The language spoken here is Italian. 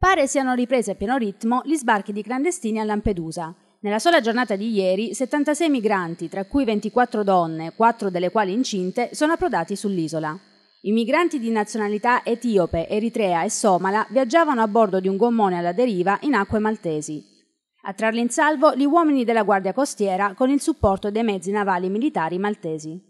Pare siano riprese a pieno ritmo gli sbarchi di clandestini a Lampedusa. Nella sola giornata di ieri, 76 migranti, tra cui 24 donne, 4 delle quali incinte, sono approdati sull'isola. I migranti di nazionalità etiope, eritrea e somala viaggiavano a bordo di un gommone alla deriva in acque maltesi. A trarli in salvo gli uomini della Guardia Costiera con il supporto dei mezzi navali militari maltesi.